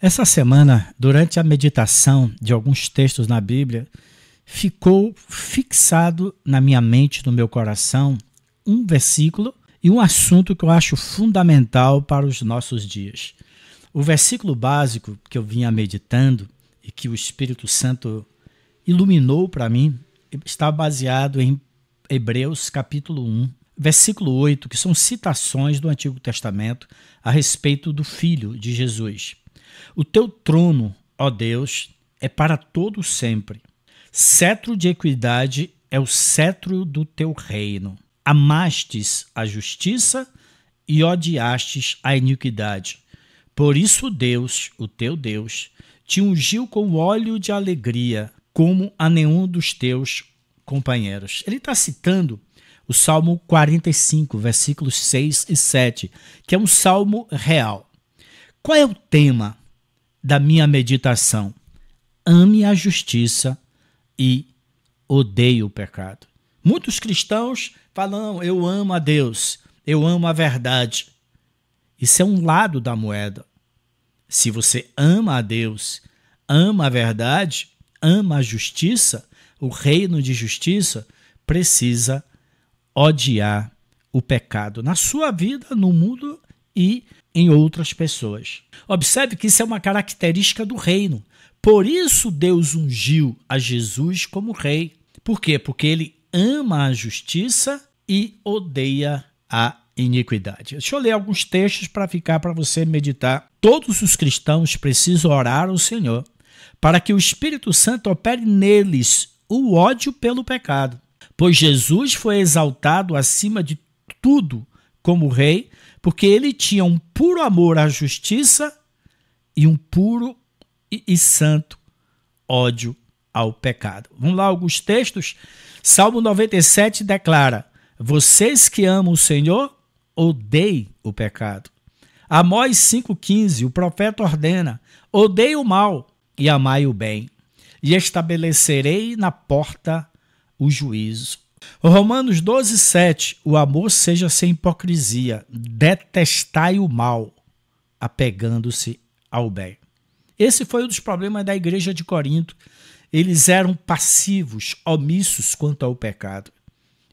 Essa semana, durante a meditação de alguns textos na Bíblia, ficou fixado na minha mente, no meu coração, um versículo e um assunto que eu acho fundamental para os nossos dias. O versículo básico que eu vinha meditando e que o Espírito Santo iluminou para mim está baseado em Hebreus capítulo 1, versículo 8, que são citações do Antigo Testamento a respeito do filho de Jesus. O teu trono, ó Deus, é para todo sempre. Cetro de equidade é o cetro do teu reino. Amastes a justiça e odiastes a iniquidade. Por isso Deus, o teu Deus, te ungiu com óleo de alegria, como a nenhum dos teus companheiros. Ele está citando o Salmo 45, versículos 6 e 7, que é um salmo real. Qual é o tema da minha meditação? Ame a justiça e odeie o pecado. Muitos cristãos falam: eu amo a Deus, eu amo a verdade. Isso é um lado da moeda. Se você ama a Deus, ama a verdade, ama a justiça, o reino de justiça, precisa odiar o pecado na sua vida, no mundo em outras pessoas. Observe que isso é uma característica do reino. Por isso Deus ungiu a Jesus como rei. Por quê? Porque ele ama a justiça e odeia a iniquidade. Deixa eu ler alguns textos para ficar para você meditar. Todos os cristãos precisam orar ao Senhor para que o Espírito Santo opere neles o ódio pelo pecado, pois Jesus foi exaltado acima de tudo como rei porque ele tinha um puro amor à justiça e um puro e, e santo ódio ao pecado. Vamos lá, alguns textos. Salmo 97 declara: Vocês que amam o Senhor, odeiem o pecado. Amós 5,15, o profeta ordena: Odeie o mal e amai o bem, e estabelecerei na porta o juízo. Romanos 12, 7. O amor seja sem hipocrisia, detestai o mal, apegando-se ao bem. Esse foi um dos problemas da igreja de Corinto. Eles eram passivos, omissos quanto ao pecado.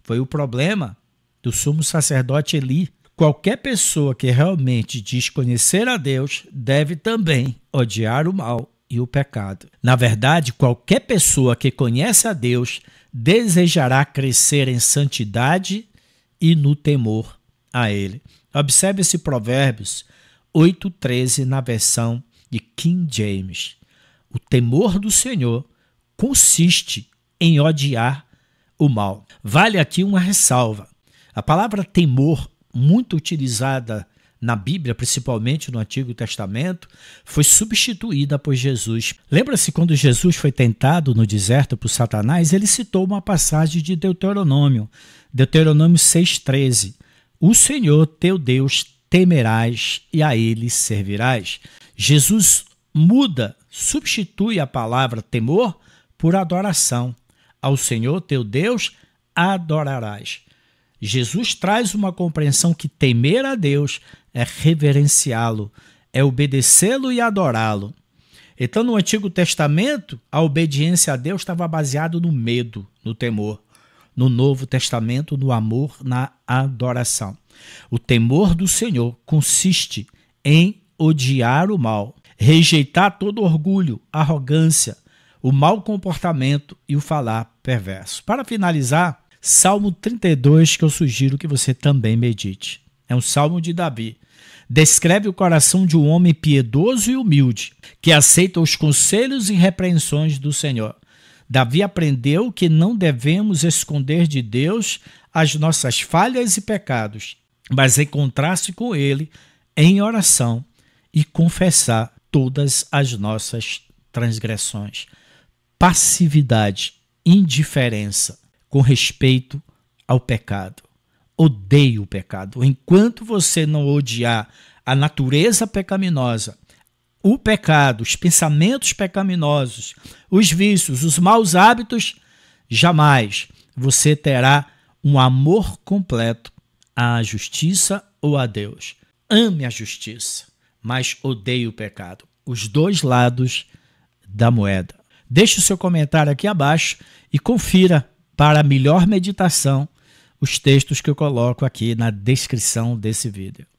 Foi o problema do sumo sacerdote Eli. Qualquer pessoa que realmente diz conhecer a Deus deve também odiar o mal e o pecado. Na verdade, qualquer pessoa que conhece a Deus desejará crescer em santidade e no temor a Ele. Observe esse Provérbios 8,13 na versão de King James. O temor do Senhor consiste em odiar o mal. Vale aqui uma ressalva. A palavra temor, muito utilizada na Bíblia, principalmente no Antigo Testamento, foi substituída por Jesus. Lembra-se quando Jesus foi tentado no deserto por Satanás? Ele citou uma passagem de Deuteronômio, Deuteronômio 6,13. O Senhor teu Deus temerás e a ele servirás. Jesus muda, substitui a palavra temor por adoração. Ao Senhor teu Deus adorarás. Jesus traz uma compreensão que temer a Deus é reverenciá-lo, é obedecê-lo e adorá-lo. Então, no Antigo Testamento, a obediência a Deus estava baseada no medo, no temor. No Novo Testamento, no amor, na adoração. O temor do Senhor consiste em odiar o mal, rejeitar todo orgulho, arrogância, o mau comportamento e o falar perverso. Para finalizar, Salmo 32, que eu sugiro que você também medite. É um salmo de Davi. Descreve o coração de um homem piedoso e humilde, que aceita os conselhos e repreensões do Senhor. Davi aprendeu que não devemos esconder de Deus as nossas falhas e pecados, mas encontrar-se com Ele em oração e confessar todas as nossas transgressões. Passividade, indiferença, com respeito ao pecado. Odeie o pecado. Enquanto você não odiar a natureza pecaminosa, o pecado, os pensamentos pecaminosos, os vícios, os maus hábitos, jamais você terá um amor completo à justiça ou a Deus. Ame a justiça, mas odeie o pecado. Os dois lados da moeda. Deixe o seu comentário aqui abaixo e confira para melhor meditação os textos que eu coloco aqui na descrição desse vídeo.